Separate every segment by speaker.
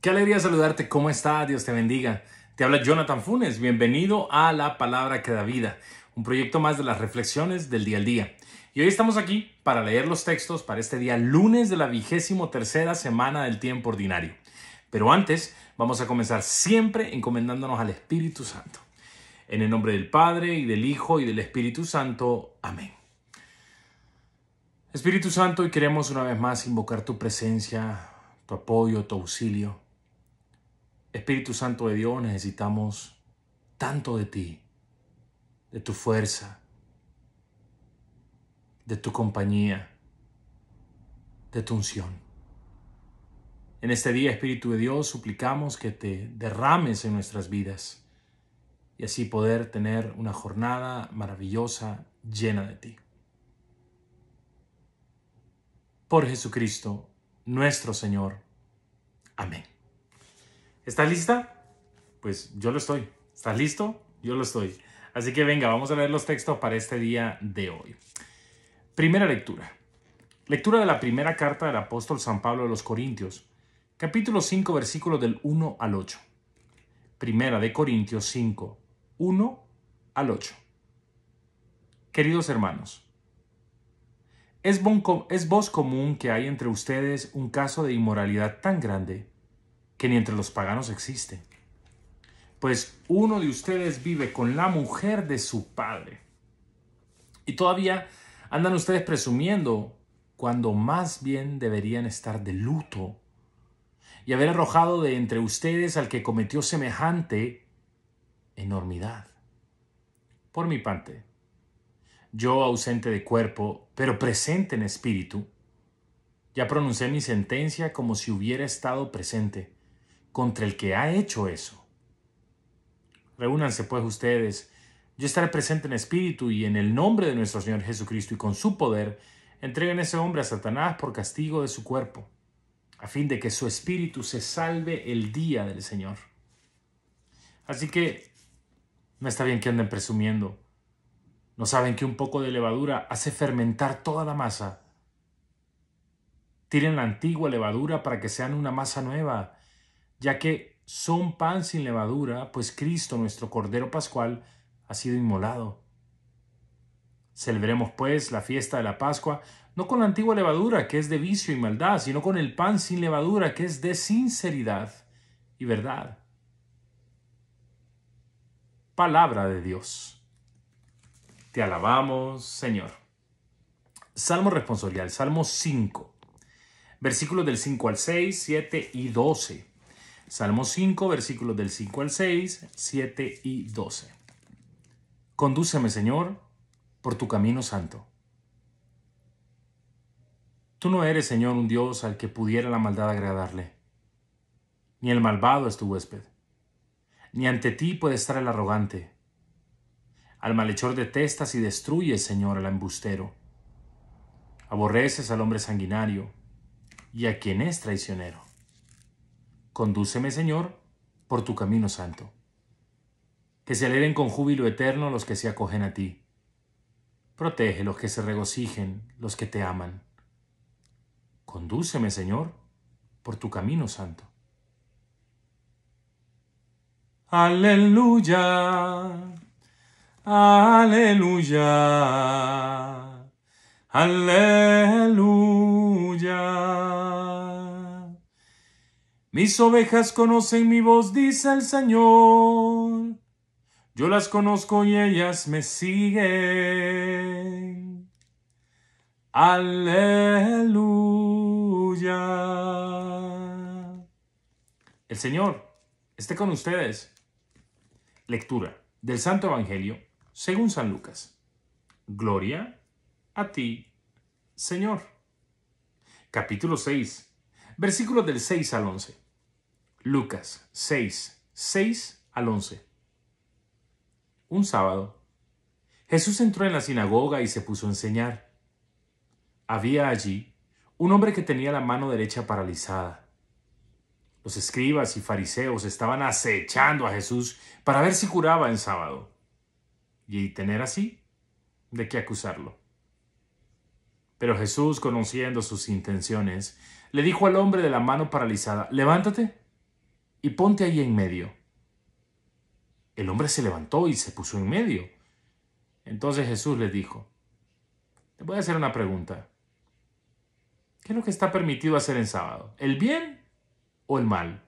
Speaker 1: Qué alegría saludarte, ¿cómo está? Dios te bendiga. Te habla Jonathan Funes, bienvenido a La Palabra que da vida, un proyecto más de las reflexiones del día al día. Y hoy estamos aquí para leer los textos para este día lunes de la vigésimo tercera semana del tiempo ordinario. Pero antes vamos a comenzar siempre encomendándonos al Espíritu Santo. En el nombre del Padre y del Hijo y del Espíritu Santo. Amén. Espíritu Santo, hoy queremos una vez más invocar tu presencia, tu apoyo, tu auxilio Espíritu Santo de Dios, necesitamos tanto de ti, de tu fuerza, de tu compañía, de tu unción. En este día, Espíritu de Dios, suplicamos que te derrames en nuestras vidas y así poder tener una jornada maravillosa llena de ti. Por Jesucristo, nuestro Señor. Amén. ¿Estás lista? Pues yo lo estoy. ¿Estás listo? Yo lo estoy. Así que venga, vamos a leer los textos para este día de hoy. Primera lectura. Lectura de la primera carta del apóstol San Pablo a los Corintios, capítulo 5, versículos del 1 al 8. Primera de Corintios 5, 1 al 8. Queridos hermanos, es, es voz común que hay entre ustedes un caso de inmoralidad tan grande que ni entre los paganos existe. Pues uno de ustedes vive con la mujer de su padre. Y todavía andan ustedes presumiendo cuando más bien deberían estar de luto y haber arrojado de entre ustedes al que cometió semejante enormidad. Por mi parte, yo ausente de cuerpo, pero presente en espíritu, ya pronuncié mi sentencia como si hubiera estado presente contra el que ha hecho eso. Reúnanse pues ustedes. Yo estaré presente en espíritu y en el nombre de nuestro Señor Jesucristo y con su poder, entreguen ese hombre a Satanás por castigo de su cuerpo, a fin de que su espíritu se salve el día del Señor. Así que no está bien que anden presumiendo. No saben que un poco de levadura hace fermentar toda la masa. Tiren la antigua levadura para que sean una masa nueva ya que son pan sin levadura, pues Cristo, nuestro Cordero Pascual, ha sido inmolado. Celebremos, pues, la fiesta de la Pascua, no con la antigua levadura, que es de vicio y maldad, sino con el pan sin levadura, que es de sinceridad y verdad. Palabra de Dios. Te alabamos, Señor. Salmo responsorial, Salmo 5, versículos del 5 al 6, 7 y 12. Salmo 5, versículos del 5 al 6, 7 y 12. Condúceme, Señor, por tu camino santo. Tú no eres, Señor, un Dios al que pudiera la maldad agradarle. Ni el malvado es tu huésped. Ni ante ti puede estar el arrogante. Al malhechor detestas y destruyes, Señor, al embustero. Aborreces al hombre sanguinario y a quien es traicionero. Condúceme, Señor, por tu camino santo. Que se alegren con júbilo eterno los que se acogen a ti. Protege los que se regocijen, los que te aman. Condúceme, Señor, por tu camino santo. Aleluya, aleluya, aleluya. Mis ovejas conocen mi voz, dice el Señor. Yo las conozco y ellas me siguen. Aleluya. El Señor esté con ustedes. Lectura del Santo Evangelio según San Lucas. Gloria a ti, Señor. Capítulo 6, versículos del 6 al 11. Lucas 6, 6 al 11. Un sábado, Jesús entró en la sinagoga y se puso a enseñar. Había allí un hombre que tenía la mano derecha paralizada. Los escribas y fariseos estaban acechando a Jesús para ver si curaba en sábado y tener así de qué acusarlo. Pero Jesús, conociendo sus intenciones, le dijo al hombre de la mano paralizada, levántate, y ponte ahí en medio. El hombre se levantó y se puso en medio. Entonces Jesús le dijo, te voy a hacer una pregunta. ¿Qué es lo que está permitido hacer en sábado? ¿El bien o el mal?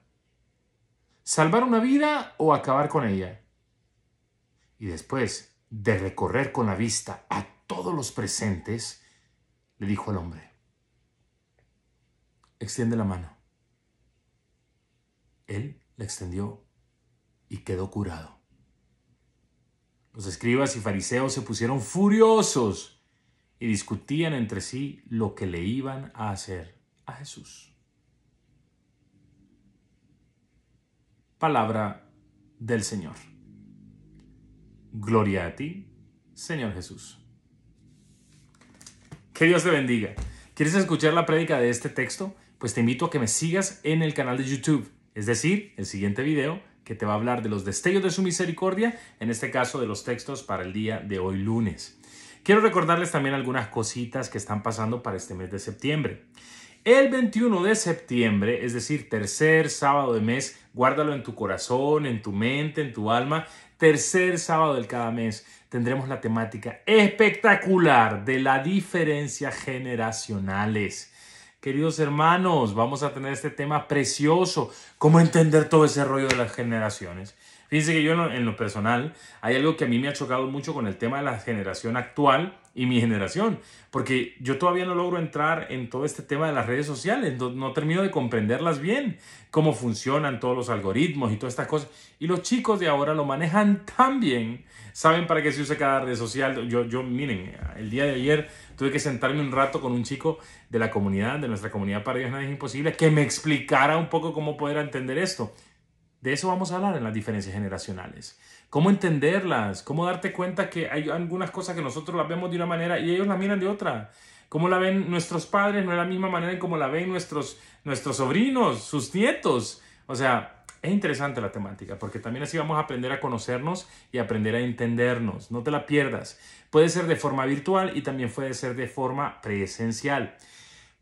Speaker 1: ¿Salvar una vida o acabar con ella? Y después de recorrer con la vista a todos los presentes, le dijo al hombre, extiende la mano. Él la extendió y quedó curado. Los escribas y fariseos se pusieron furiosos y discutían entre sí lo que le iban a hacer a Jesús. Palabra del Señor. Gloria a ti, Señor Jesús. Que Dios te bendiga. ¿Quieres escuchar la prédica de este texto? Pues te invito a que me sigas en el canal de YouTube es decir, el siguiente video que te va a hablar de los destellos de su misericordia, en este caso de los textos para el día de hoy lunes. Quiero recordarles también algunas cositas que están pasando para este mes de septiembre. El 21 de septiembre, es decir, tercer sábado de mes, guárdalo en tu corazón, en tu mente, en tu alma. Tercer sábado de cada mes tendremos la temática espectacular de la diferencia generacionales. Queridos hermanos, vamos a tener este tema precioso, cómo entender todo ese rollo de las generaciones. Fíjense que yo en lo, personal, hay algo que a mí me ha chocado mucho con el tema de la generación actual, y mi generación, porque yo todavía no logro entrar en todo este tema de las redes sociales, no, termino de comprenderlas bien, cómo funcionan todos los algoritmos y todas estas cosas. Y los chicos de ahora lo manejan tan bien, saben para qué se usa cada red social. Yo, yo miren, el día de ayer tuve que sentarme un rato con un chico de la comunidad, de nuestra comunidad para Dios Nada es Imposible, que me explicara un poco cómo poder entender esto. De eso vamos a hablar en las diferencias generacionales cómo entenderlas, cómo darte cuenta que hay algunas cosas que nosotros las vemos de una manera y ellos las miran de otra. Cómo la ven nuestros padres no es la misma manera en cómo la ven nuestros, nuestros sobrinos, sus nietos. O sea, es interesante la temática porque también así vamos a aprender a conocernos y aprender a entendernos. No te la pierdas. Puede ser de forma virtual y también puede ser de forma presencial.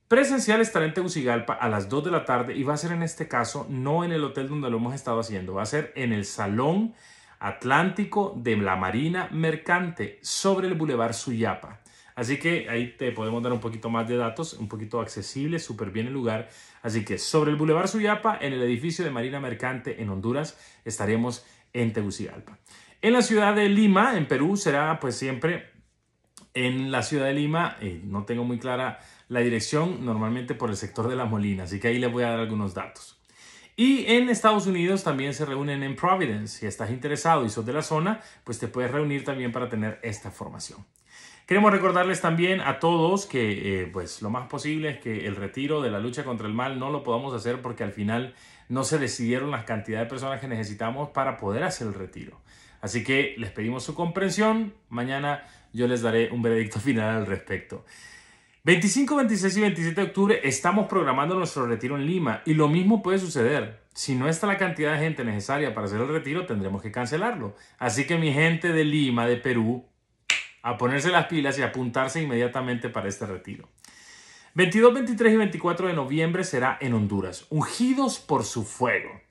Speaker 1: Presencial estará en Tegucigalpa a las 2 de la tarde y va a ser en este caso no en el hotel donde lo hemos estado haciendo, va a ser en el salón Atlántico de la Marina Mercante sobre el Boulevard Suyapa. Así que ahí te podemos dar un poquito más de datos, un poquito accesible, súper bien el lugar. Así que sobre el Boulevard Suyapa, en el edificio de Marina Mercante en Honduras, estaremos en Tegucigalpa. En la ciudad de Lima, en Perú, será pues siempre en la ciudad de Lima. Eh, no tengo muy clara la dirección, normalmente por el sector de La Molina, así que ahí les voy a dar algunos datos. Y en Estados Unidos también se reúnen en Providence. Si estás interesado y sos de la zona, pues te puedes reunir también para tener esta formación. Queremos recordarles también a todos que eh, pues lo más posible es que el retiro de la lucha contra el mal no lo podamos hacer porque al final no se decidieron las cantidades de personas que necesitamos para poder hacer el retiro. Así que les pedimos su comprensión. Mañana yo les daré un veredicto final al respecto. 25, 26 y 27 de octubre estamos programando nuestro retiro en Lima y lo mismo puede suceder. Si no está la cantidad de gente necesaria para hacer el retiro, tendremos que cancelarlo. Así que mi gente de Lima, de Perú, a ponerse las pilas y apuntarse inmediatamente para este retiro. 22, 23 y 24 de noviembre será en Honduras, ungidos por su fuego.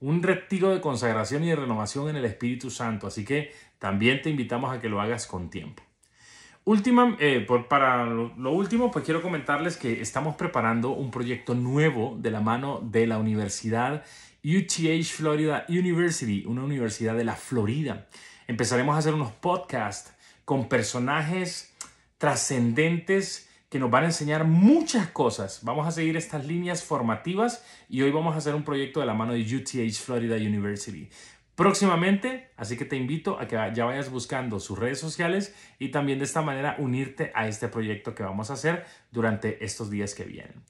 Speaker 1: Un retiro de consagración y de renovación en el Espíritu Santo. Así que también te invitamos a que lo hagas con tiempo. Última, eh, para lo, último, pues quiero comentarles que estamos preparando un proyecto nuevo de la mano de la Universidad UTH Florida University, una universidad de la Florida. Empezaremos a hacer unos podcasts con personajes trascendentes que nos van a enseñar muchas cosas. Vamos a seguir estas líneas formativas y hoy vamos a hacer un proyecto de la mano de UTH Florida University próximamente, así que te invito a que ya vayas buscando sus redes sociales y también de esta manera unirte a este proyecto que vamos a hacer durante estos días que vienen.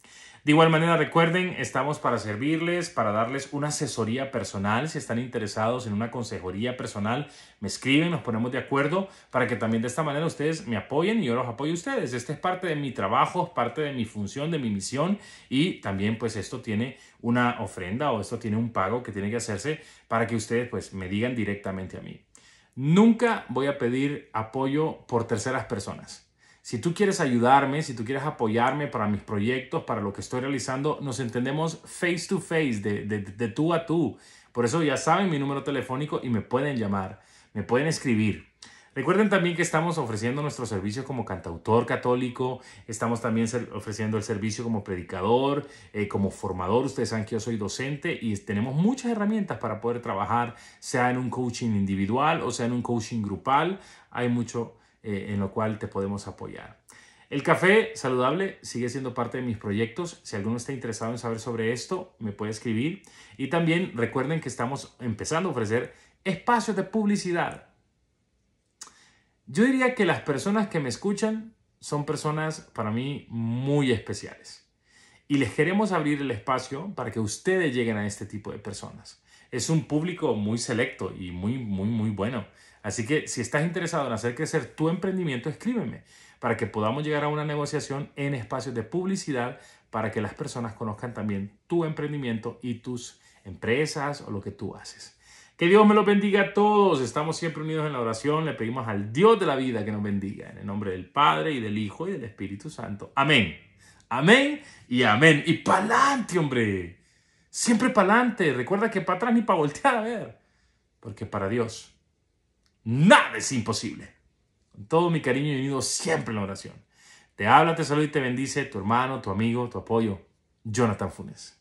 Speaker 1: De igual manera, recuerden, estamos para servirles, para darles una asesoría personal. Si están interesados en una consejería personal, me escriben, nos ponemos de acuerdo para que también de esta manera ustedes me apoyen y yo los apoyo a ustedes. Este es parte de mi trabajo, es parte de mi función, de mi misión y también pues esto tiene una ofrenda o esto tiene un pago que tiene que hacerse para que ustedes pues me digan directamente a mí. Nunca voy a pedir apoyo por terceras personas. Si tú quieres ayudarme, si tú quieres apoyarme para mis proyectos, para lo que estoy realizando, nos entendemos face to face, de, tú a tú. Por eso ya saben mi número telefónico y me pueden llamar, me pueden escribir. Recuerden también que estamos ofreciendo nuestro servicio como cantautor católico, estamos también ofreciendo el servicio como predicador, eh, como formador, ustedes saben que yo soy docente y tenemos muchas herramientas para poder trabajar, sea en un coaching individual o sea en un coaching grupal, hay mucho eh, en lo cual te podemos apoyar. El café saludable sigue siendo parte de mis proyectos. Si alguno está interesado en saber sobre esto, me puede escribir. Y también recuerden que estamos empezando a ofrecer espacios de publicidad. Yo diría que las personas que me escuchan son personas para mí muy especiales. Y les queremos abrir el espacio para que ustedes lleguen a este tipo de personas. Es un público muy selecto y muy, muy, muy bueno. Así que si estás interesado en hacer crecer tu emprendimiento, escríbeme para que podamos llegar a una negociación en espacios de publicidad para que las personas conozcan también tu emprendimiento y tus empresas o lo que tú haces. Que Dios me lo bendiga a todos. Estamos siempre unidos en la oración. Le pedimos al Dios de la vida que nos bendiga. En el nombre del Padre y del Hijo y del Espíritu Santo. Amén. Amén y amén. Y pa'lante, hombre. Siempre pa'lante. Recuerda que para atrás ni para voltear a ver. Porque para Dios Nada es imposible. Con todo mi cariño y unido siempre en la oración. Te habla, te saluda y te bendice tu hermano, tu amigo, tu apoyo, Jonathan Funes.